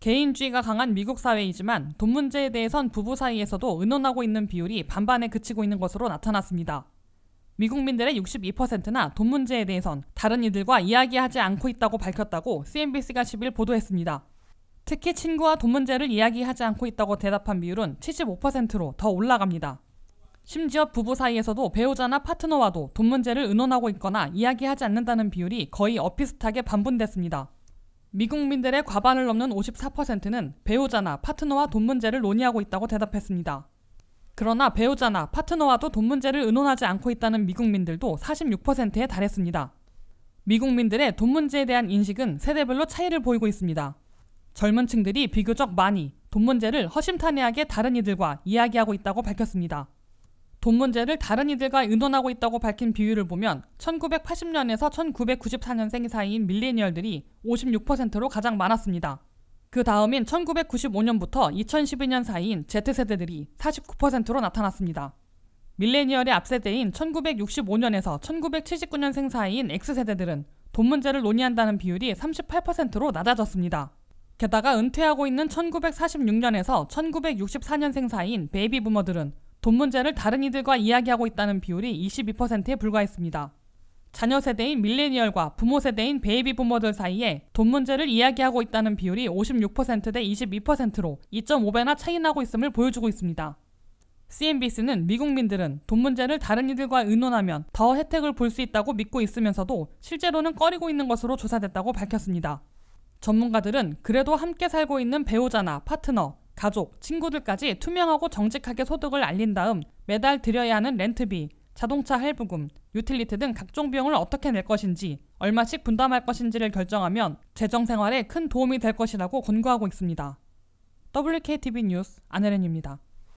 개인주의가 강한 미국 사회이지만 돈 문제에 대해선 부부 사이에서도 의논하고 있는 비율이 반반에 그치고 있는 것으로 나타났습니다. 미국민들의 62%나 돈 문제에 대해선 다른 이들과 이야기하지 않고 있다고 밝혔다고 CNBC가 10일 보도했습니다. 특히 친구와 돈 문제를 이야기하지 않고 있다고 대답한 비율은 75%로 더 올라갑니다. 심지어 부부 사이에서도 배우자나 파트너와도 돈 문제를 의논하고 있거나 이야기하지 않는다는 비율이 거의 엇비슷하게 반분됐습니다. 미국민들의 과반을 넘는 54%는 배우자나 파트너와 돈 문제를 논의하고 있다고 대답했습니다. 그러나 배우자나 파트너와도 돈 문제를 의논하지 않고 있다는 미국민들도 46%에 달했습니다. 미국민들의 돈 문제에 대한 인식은 세대별로 차이를 보이고 있습니다. 젊은 층들이 비교적 많이 돈 문제를 허심탄회하게 다른 이들과 이야기하고 있다고 밝혔습니다. 돈 문제를 다른 이들과 의논하고 있다고 밝힌 비율을 보면 1980년에서 1994년생 사이인 밀레니얼들이 56%로 가장 많았습니다. 그 다음인 1995년부터 2012년 사이인 Z세대들이 49%로 나타났습니다. 밀레니얼의 앞세대인 1965년에서 1979년생 사이인 X세대들은 돈 문제를 논의한다는 비율이 38%로 낮아졌습니다. 게다가 은퇴하고 있는 1946년에서 1964년생 사이인 베이비 부머들은 돈 문제를 다른 이들과 이야기하고 있다는 비율이 22%에 불과했습니다. 자녀 세대인 밀레니얼과 부모 세대인 베이비 부모들 사이에 돈 문제를 이야기하고 있다는 비율이 56%대 22%로 2.5배나 차이나고 있음을 보여주고 있습니다. CNBC는 미국민들은 돈 문제를 다른 이들과 의논하면 더 혜택을 볼 수 있다고 믿고 있으면서도 실제로는 꺼리고 있는 것으로 조사됐다고 밝혔습니다. 전문가들은 그래도 함께 살고 있는 배우자나 파트너, 가족, 친구들까지 투명하고 정직하게 소득을 알린 다음 매달 드려야 하는 렌트비, 자동차 할부금, 유틸리티 등 각종 비용을 어떻게 낼 것인지, 얼마씩 분담할 것인지를 결정하면 재정 생활에 큰 도움이 될 것이라고 권고하고 있습니다. WKTV 뉴스 안혜련입니다.